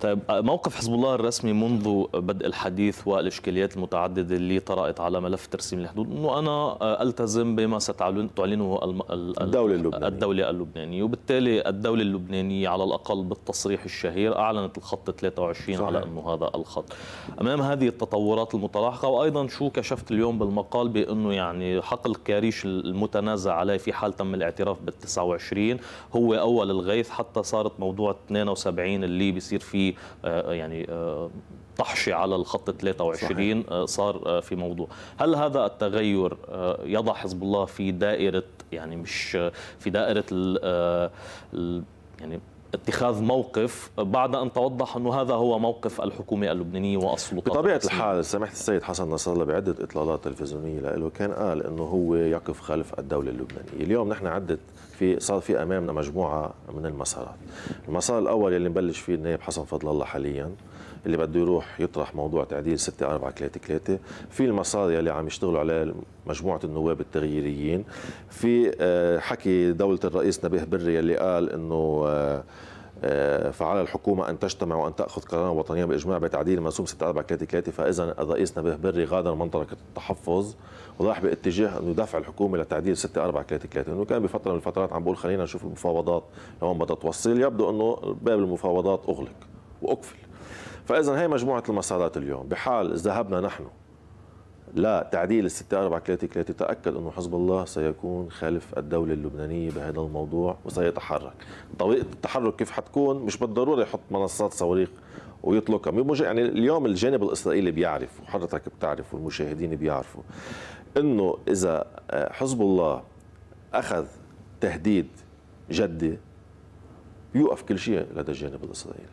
طيب موقف حزب الله الرسمي منذ بدء الحديث والاشكاليات المتعدده اللي طرأت على ملف ترسيم الحدود انه انا آه، التزم بما ستعلنه الدوله اللبنانيه الدوله اللبنانيه وبالتالي الدوله اللبنانيه على الاقل بالتصريح الشهير اعلنت الخط 23 صحيح. على انه هذا الخط امام هذه التطورات المتلاحقه وايضا شو كشفت اليوم بالمقال بانه يعني حقل كاريش المتنازع عليه في حال تم الاعتراف بال 29 هو اول الغيث حتى صارت موضوع 72 اللي بيصير فيه آه، يعني آه، طحشي على الخط 23 صحيح. آه، صار في موضوع هل هذا التغير يضع حزب الله في دائره يعني مش في دائره ال يعني اتخاذ موقف بعد ان توضح انه هذا هو موقف الحكومه اللبنانيه واصله بطبيعه الحال سمحت السيد حسن نصر الله بعده اطلالات تلفزيونيه له كان قال انه هو يقف خلف الدوله اللبنانيه، اليوم نحن عدت في صار في امامنا مجموعه من المسارات. المسار الاول اللي نبلش فيه النائب حسن فضل الله حاليا اللي بده يروح يطرح موضوع تعديل 6 4 3 3 في المصاري اللي عم يشتغلوا عليه مجموعه النواب التغييريين في آه، حكي دوله الرئيس نبيه بري اللي قال انه آه، آه، فعلى الحكومة أن تجتمع وأن تأخذ قرارا وطنيا بإجماع بتعديل منسوب 6433 فإذا الرئيس نبيه بري غادر منطقة التحفظ وراح باتجاه أنه يدافع الحكومة لتعديل 6 4 3 3 لأنه كان بفترة من الفترات عم بقول خلينا نشوف المفاوضات لوين بدها توصل يبدو أنه باب المفاوضات أغلق وأقفل فاذا هي مجموعه المسارات اليوم بحال ذهبنا نحن لا تعديل الستة أربعة ثلاثة ثلاثة تأكد أنه حزب الله سيكون خلف الدولة اللبنانية بهذا الموضوع وسيتحرك طريقة التحرك كيف حتكون مش بالضرورة يحط منصات صواريخ ويطلقها يعني اليوم الجانب الإسرائيلي بيعرف وحضرتك بتعرف والمشاهدين بيعرفوا أنه إذا آه، حزب الله أخذ تهديد جدي يوقف كل شيء لدى الجانب الإسرائيلي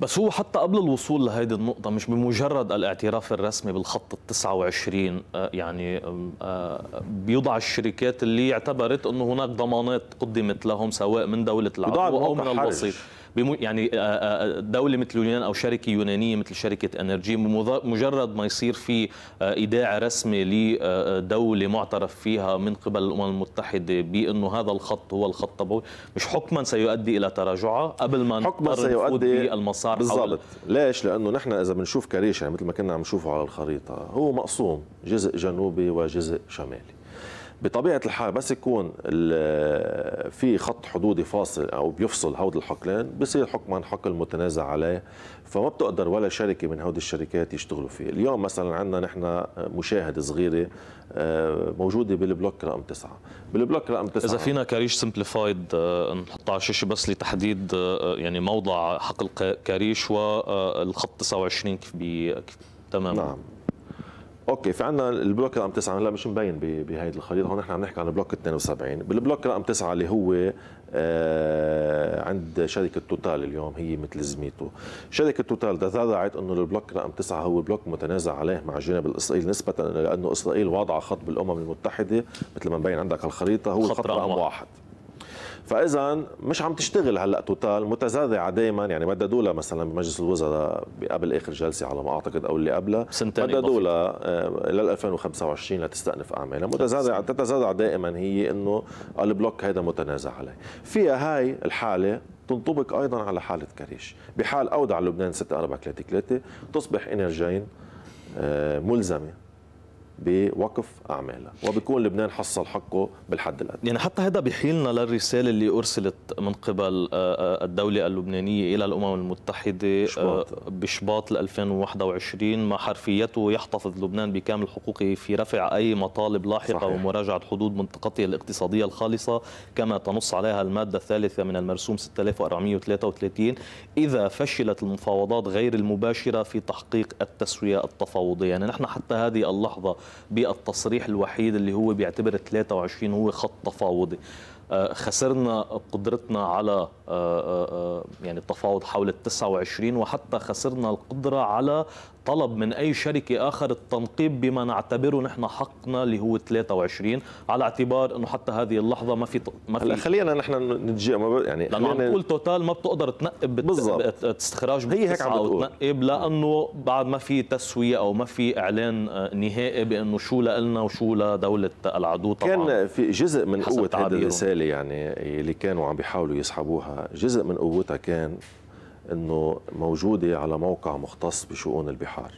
بس هو حتى قبل الوصول لهذه النقطة مش بمجرد الاعتراف الرسمي بالخط ال 29 آه، يعني آه، آه، بيضع الشركات اللي اعتبرت انه هناك ضمانات قدمت لهم سواء من دولة العرب او من الوسيط يعني آه، آه، آه، دوله مثل اليونان او شركه يونانيه مثل شركه انرجي مجرد ما يصير في ايداع رسمي لدوله معترف فيها من قبل الامم المتحده بانه هذا الخط هو الخط الطبيعي مش حكما سيؤدي الى تراجعها قبل ما حكما سيؤدي المسار بالضبط ليش لانه نحن اذا بنشوف كريشه مثل ما كنا عم نشوفه على الخريطه هو مقسوم جزء جنوبي وجزء شمالي بطبيعه الحال بس يكون في خط حدودي فاصل او بيفصل هود الحقلين بصير حكما حقل متنازع عليه فما بتقدر ولا شركه من هود الشركات يشتغلوا فيه اليوم مثلا عندنا نحن مشاهده صغيره آه، موجوده بالبلوك رقم 9 بالبلوك رقم 9 اذا فينا كاريش سمبليفايد نحطها على الشاشه بس لتحديد آه، يعني موضع حقل كاريش والخط آه، 29 كيف تمام نعم اوكي في عندنا البلوك رقم 9 هلا مش مبين بهيدي الخريطه هون نحن عم نحكي عن البلوك 72 بالبلوك رقم 9 اللي هو آه، عند شركه توتال اليوم هي مثل زميته شركه توتال تذرعت انه البلوك رقم 9 هو بلوك متنازع عليه مع الجانب الاسرائيلي نسبه لانه اسرائيل واضعه خط بالامم المتحده مثل ما مبين عندك الخريطه هو خط, خط رقم واحد فاذا مش عم تشتغل هلا توتال متزرعه دائما يعني بددوا لها مثلا بمجلس الوزراء قبل اخر جلسه على ما اعتقد او اللي قبلها بددوا لها آه، لل 2025 لتستأنف اعمالها متزرعه تتزرع دائما هي انه البلوك هذا متنازع عليه فيها هاي الحاله تنطبق ايضا على حاله كريش بحال اودع لبنان 6 4 3 3 تصبح انرجين آه، ملزمه بوقف اعمالها وبكون لبنان حصل حقه بالحد الادنى يعني حتى هذا بيحيلنا للرساله اللي ارسلت من قبل آه، آه، الدوله اللبنانيه الى الامم المتحده آه، بشباط 2021 ما حرفيته يحتفظ لبنان بكامل حقوقه في رفع اي مطالب لاحقه صحيح. ومراجعه حدود منطقته الاقتصاديه الخالصه كما تنص عليها الماده الثالثه من المرسوم 6433 اذا فشلت المفاوضات غير المباشره في تحقيق التسويه التفاوضيه يعني نحن حتى هذه اللحظه بالتصريح الوحيد اللي هو بيعتبر 23 هو خط تفاوضي آه، خسرنا قدرتنا على آه، آه، يعني التفاوض حول ال 29 وحتى خسرنا القدرة على طلب من اي شركه اخر التنقيب بما نعتبره نحن حقنا اللي هو 23 على اعتبار انه حتى هذه اللحظه ما في ما في خلينا نحن نتجي ما يعني لانه عم تقول توتال ما بتقدر تنقب بالضبط تستخراج هي هيك عم تنقب لانه بعد ما في تسويه او ما في اعلان آه، نهائي بانه شو لنا وشو لدوله العدو طبعا كان في جزء من قوه هذه الرساله يعني اللي كانوا عم بيحاولوا يسحبوها جزء من قوتها كان انه موجوده على موقع مختص بشؤون البحار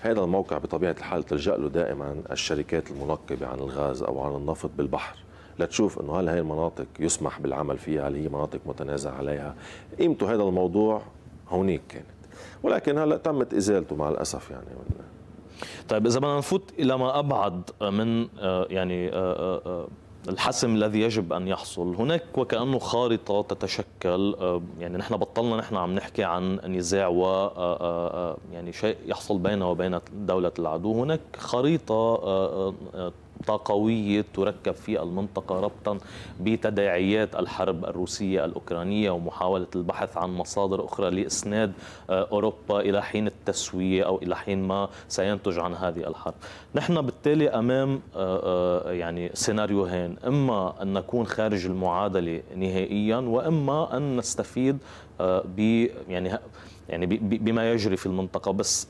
هذا الموقع بطبيعه الحال تلجا له دائما الشركات المنقبه عن الغاز او عن النفط بالبحر لتشوف انه هل هي المناطق يسمح بالعمل فيها هل هي مناطق متنازع عليها قيمته هذا الموضوع هونيك كانت ولكن هلا تمت ازالته مع الاسف يعني طيب اذا بدنا نفوت الى ما ابعد من آه، يعني آه، آه، الحسم الذي يجب ان يحصل هناك وكانه خارطه تتشكل آه، يعني نحن بطلنا نحن عم نحكي عن نزاع و آه، آه، يعني شيء يحصل بينه وبين دوله العدو هناك خريطه رابطة قوية تركب في المنطقة ربطا بتداعيات الحرب الروسية الأوكرانية ومحاولة البحث عن مصادر أخرى لإسناد آه، أوروبا إلى حين التسوية أو إلى حين ما سينتج عن هذه الحرب نحن بالتالي أمام آه، آه، يعني سيناريوهين إما أن نكون خارج المعادلة نهائيا وإما أن نستفيد ب يعني يعني بما يجري في المنطقة بس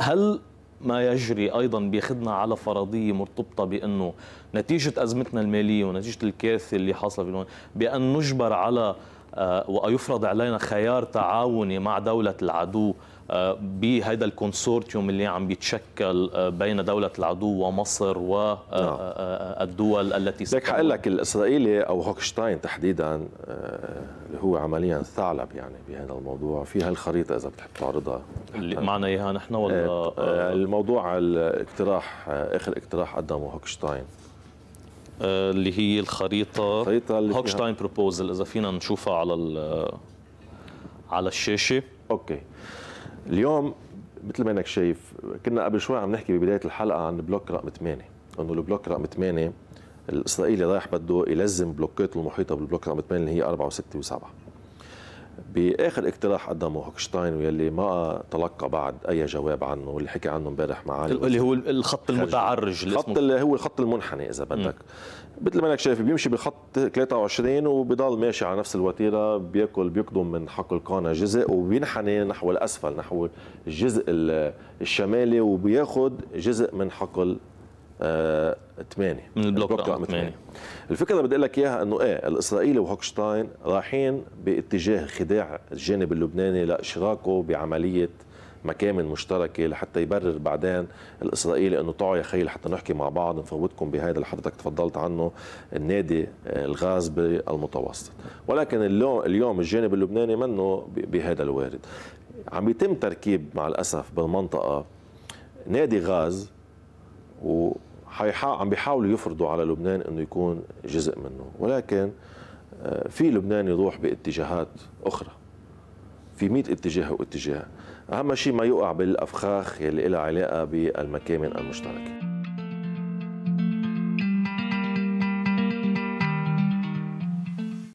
هل ما يجري ايضا بيخدنا على فرضيه مرتبطه بانه نتيجه ازمتنا الماليه ونتيجه الكارثه اللي حاصله في بان نجبر على آه، ويفرض علينا خيار تعاوني مع دوله العدو آه، بهذا الكونسورتيوم اللي عم بيتشكل آه، بين دولة العدو ومصر والدول آه، نعم. التي بدك حقول لك الإسرائيلي أو هوكشتاين تحديدا اللي هو عمليا ثعلب يعني بهذا الموضوع في هالخريطة إذا بتحب تعرضها معنا إياها نحن ولا إيه، الموضوع الاقتراح آخر اقتراح قدمه هوكشتاين اللي هي الخريطة الخريطة اللي هوكشتاين بروبوزل إذا فينا نشوفها على على الشاشة أوكي اليوم مثل ما انك شايف كنا قبل شوي عم نحكي ببدايه الحلقه عن بلوك رقم 8 انه البلوك رقم 8 الاسرائيلي رايح بده يلزم بلوكات المحيطه بالبلوك رقم 8 اللي هي 4 و6 و7 باخر اقتراح قدمه هوكشتاين واللي ما تلقى بعد اي جواب عنه واللي حكي عنه امبارح معالي اللي هو الخط المتعرج الخط اللي هو الخط المنحني اذا بدك مثل ما انك شايف بيمشي بخط 23 وبضل ماشي على نفس الوتيره بياكل بيقدم من حق القانا جزء وبينحني نحو الاسفل نحو الجزء الشمالي وبياخذ جزء من حقل 8 آه، من البلوك, البلوك رقم 8 الفكره اللي بدي اقول لك اياها انه ايه الاسرائيلي وهوكشتاين رايحين باتجاه خداع الجانب اللبناني لاشراكه بعمليه مكامن مشتركة لحتى يبرر بعدين الإسرائيلي أنه تعوا يا خيي لحتى نحكي مع بعض نفوتكم بهذا اللي حضرتك تفضلت عنه النادي الغاز بالمتوسط ولكن اليوم, اليوم الجانب اللبناني منه بهذا الوارد عم يتم تركيب مع الأسف بالمنطقة نادي غاز و حيحا... عم بيحاولوا يفرضوا على لبنان انه يكون جزء منه ولكن آه، في لبنان يروح باتجاهات اخرى في مئة اتجاه واتجاه اهم شيء ما يقع بالافخاخ يلي لها علاقه بالمكامن المشتركه